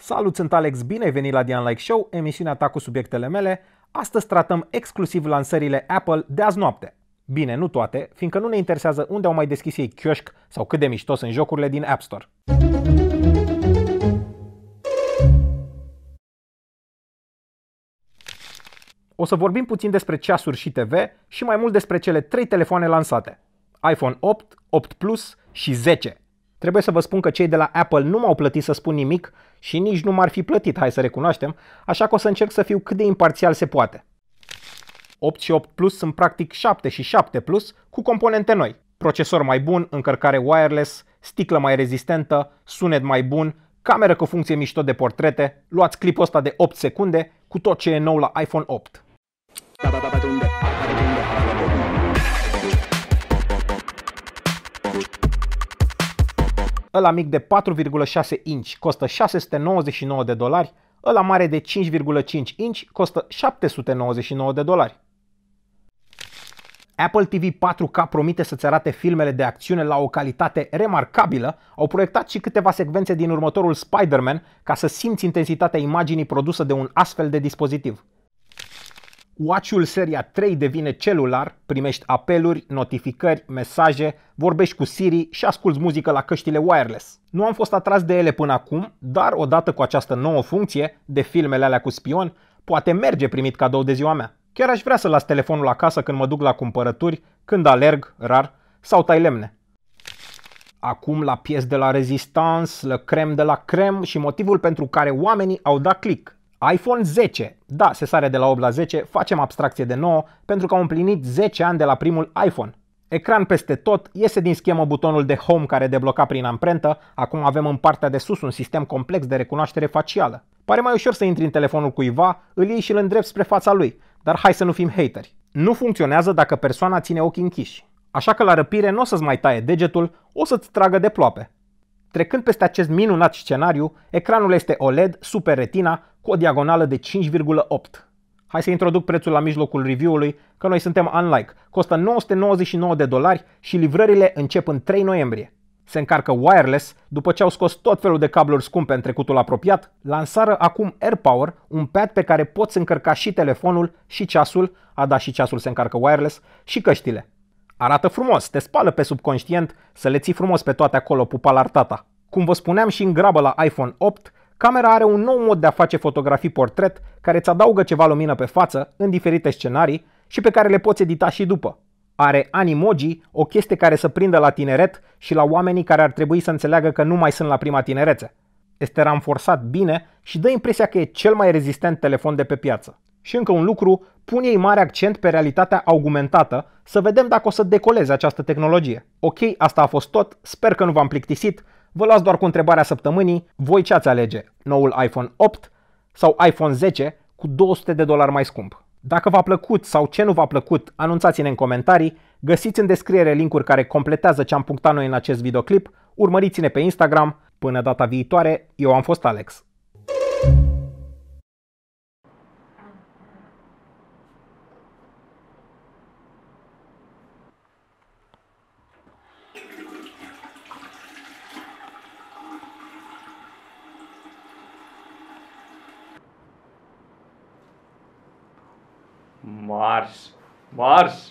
Salut, sunt Alex, bine ai venit la the Unlike Show, emisiunea ta cu subiectele mele. Astăzi tratăm exclusiv lansările Apple de azi noapte. Bine, nu toate, fiindcă nu ne interesează unde au mai deschis ei chioșc sau cât de mișto sunt jocurile din App Store. O să vorbim puțin despre ceasuri și TV și mai mult despre cele trei telefoane lansate. iPhone 8, 8 Plus și 10, Trebuie să vă spun că cei de la Apple nu m-au plătit să spun nimic și nici nu m-ar fi plătit, hai să recunoaștem, așa că o să încerc să fiu cât de imparțial se poate. 8 și 8 Plus sunt practic 7 și 7 Plus cu componente noi. Procesor mai bun, încărcare wireless, sticlă mai rezistentă, sunet mai bun, cameră cu funcție mișto de portrete, luați clipul ăsta de 8 secunde cu tot ce e nou la iPhone 8. Thank you ăla mic de 4,6 inch costă 699 de dolari, ăla mare de 5,5 inch costă 799 de dolari. Apple TV 4K promite să-ți arate filmele de acțiune la o calitate remarcabilă, au proiectat și câteva secvențe din următorul Spider-Man ca să simți intensitatea imaginii produsă de un astfel de dispozitiv. Watch-ul seria 3 devine celular, primești apeluri, notificări, mesaje, vorbești cu Siri și asculți muzică la căștile wireless. Nu am fost atras de ele până acum, dar odată cu această nouă funcție de filmele alea cu spion, poate merge primit cadou de ziua mea. Chiar aș vrea să las telefonul acasă când mă duc la cumpărături, când alerg, rar, sau tai lemne. Acum la pies de la Resistance, la crem de la crem și motivul pentru care oamenii au dat click iPhone 10. Da, se sare de la 8 la 10, facem abstracție de 9 pentru că au împlinit 10 ani de la primul iPhone. Ecran peste tot, iese din schemă butonul de home care debloca prin amprentă, acum avem în partea de sus un sistem complex de recunoaștere facială. Pare mai ușor să intri în telefonul cuiva, îl iei și îl îndrept spre fața lui, dar hai să nu fim hateri. Nu funcționează dacă persoana ține ochii închiși. Așa că la răpire nu o să-ți mai taie degetul, o să-ți tragă de ploape. Trecând peste acest minunat scenariu, ecranul este OLED Super Retina cu o diagonală de 5,8. Hai să introduc prețul la mijlocul review-ului, că noi suntem unlike. Costă 999 de dolari și livrările încep în 3 noiembrie. Se încarcă wireless după ce au scos tot felul de cabluri scumpe în trecutul apropiat, lansară acum AirPower, un pad pe care poți încărca și telefonul și ceasul, a da și ceasul se încarcă wireless, și căștile. Arată frumos, te spală pe subconștient să le ții frumos pe toate acolo pupalar tata. Cum vă spuneam și în grabă la iPhone 8, camera are un nou mod de a face fotografii portret care îți adaugă ceva lumină pe față în diferite scenarii și pe care le poți edita și după. Are animoji, o chestie care să prindă la tineret și la oamenii care ar trebui să înțeleagă că nu mai sunt la prima tinerețe. Este ramforsat bine și dă impresia că e cel mai rezistent telefon de pe piață. Și încă un lucru, pun ei mare accent pe realitatea augmentată, să vedem dacă o să decoleze această tehnologie. Ok, asta a fost tot, sper că nu v-am plictisit, vă las doar cu întrebarea săptămânii, voi ce ați alege? Noul iPhone 8 sau iPhone 10 cu 200 de dolari mai scump? Dacă v-a plăcut sau ce nu v-a plăcut, anunțați-ne în comentarii, găsiți în descriere linkuri care completează ce am punctat noi în acest videoclip, urmăriți-ne pe Instagram, până data viitoare, eu am fost Alex. Mars Mars